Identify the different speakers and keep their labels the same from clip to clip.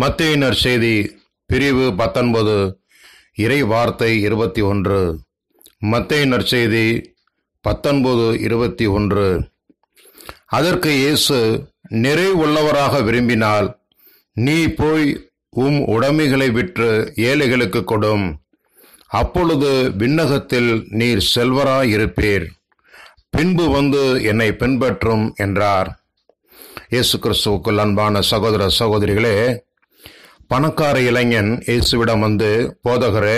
Speaker 1: மத்தியினர் செய்தி பிரிவு பத்தொன்பது இறை வார்த்தை இருபத்தி ஒன்று மத்தியினர் செய்தி பத்தொன்பது இருபத்தி ஒன்று அதற்கு இயேசு நிறைவுள்ளவராக விரும்பினால் நீ போய் உம் உடைமைகளை விற்று ஏழைகளுக்கு கொடும் அப்பொழுது விண்ணகத்தில் நீர் செல்வராயிருப்பீர் பின்பு வந்து என்னை பின்பற்றும் என்றார் இயேசு கிறிஸ்துவுக்குள் அன்பான சகோதர சகோதரிகளே பணக்கார இளைஞன் இயேசுவிடம் வந்து போதகரே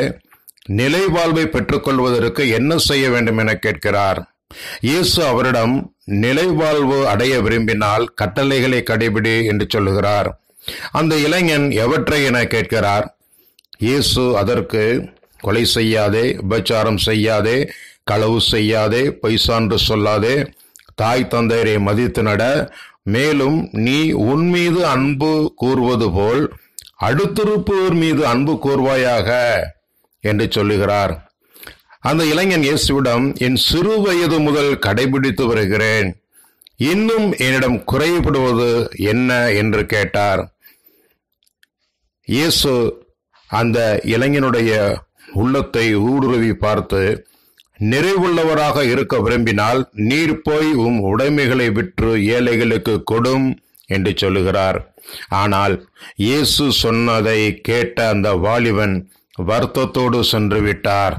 Speaker 1: நிலை வாழ்வை பெற்றுக்கொள்வதற்கு என்ன செய்ய வேண்டும் என கேட்கிறார் இயேசு அவரிடம் நிலை வாழ்வு அடைய விரும்பினால் கட்டளைகளை கடைபிடி என்று சொல்லுகிறார் அந்த இளைஞன் எவற்றை என கேட்கிறார் இயேசு அதற்கு கொலை செய்யாதே உபச்சாரம் செய்யாதே களவு செய்யாதே பொய்சான்று சொல்லாதே தாய் தந்தையரை மதித்து நட மேலும் நீ உன் மீது அன்பு கூறுவது போல் அடுத்திருப்பவர் மீது அன்பு கூர்வாயாக என்று சொல்லுகிறார் அந்த இளைஞன் இயேசுவிடம் என் சிறு வயது முதல் கடைபிடித்து வருகிறேன் இன்னும் என்னிடம் குறைபடுவது என்ன என்று கேட்டார் இயேசு அந்த இளைஞனுடைய உள்ளத்தை ஊடுருவி பார்த்து நிறைவுள்ளவராக இருக்க விரும்பினால் நீர் போய் உம் உடைமைகளை விற்று ஏழைகளுக்கு கொடும் என்று சொல்லுகிறார் ஆனால் இயேசு சொன்னதை கேட்ட அந்த வாலிபன் வருத்தத்தோடு சென்று விட்டார்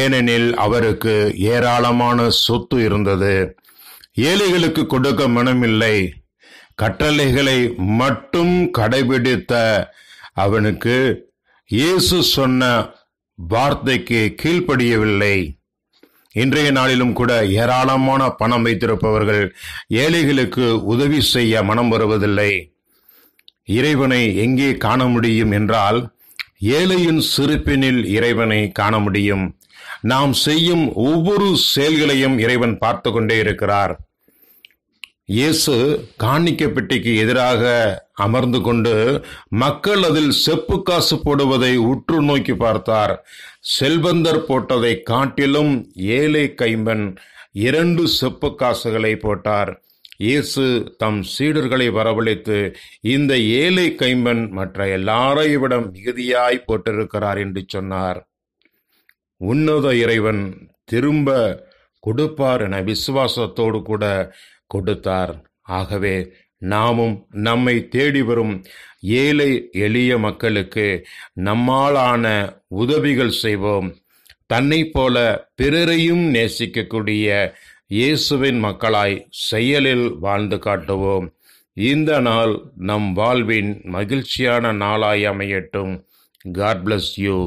Speaker 1: ஏனெனில் அவருக்கு ஏராளமான சொத்து இருந்தது ஏழைகளுக்கு கொடுக்க மனமில்லை கட்டளைகளை மட்டும் கடைபிடித்த அவனுக்கு இயேசு சொன்ன வார்த்தைக்கு கீழ்ப்படியவில்லை இன்றைய நாளிலும் கூட ஏராளமான பணம் வைத்திருப்பவர்கள் ஏழைகளுக்கு உதவி செய்ய மனம் வருவதில்லை இறைவனை எங்கே காண முடியும் என்றால் ஏழையின் சிறுப்பினில் இறைவனை காண முடியும் நாம் செய்யும் ஒவ்வொரு செயல்களையும் இறைவன் பார்த்து கொண்டே இருக்கிறார் இயேசு காணிக்க பெட்டிக்கு எதிராக அமர்ந்து கொண்டு மக்கள் அதில் செப்பு காசு போடுவதை உற்று நோக்கி பார்த்தார் செல்வந்தர் போட்டதை காட்டிலும் ஏழை கைம்பன் இரண்டு செப்பு காசுகளை போட்டார் இயேசு தம் சீடர்களை வரவழைத்து இந்த ஏழை கைம்பன் மற்ற எல்லாரையும் விட மிகுதியாய் போட்டிருக்கிறார் என்று சொன்னார் உன்னத இறைவன் திரும்ப கொடுப்பார் என விசுவாசத்தோடு கூட கொடுத்தார் ஆகவே நாமும் நம்மை தேடி வரும் ஏழை எளிய மக்களுக்கு நம்மாலான உதவிகள் செய்வோம் தன்னை போல பிறரையும் நேசிக்கக்கூடிய இயேசுவின் மக்களாய் செயலில் வாழ்ந்து காட்டுவோம் இந்த நாள் நம் வாழ்வின் மகிழ்ச்சியான நாளாய் அமையட்டும் காட் பிளஸ் யூ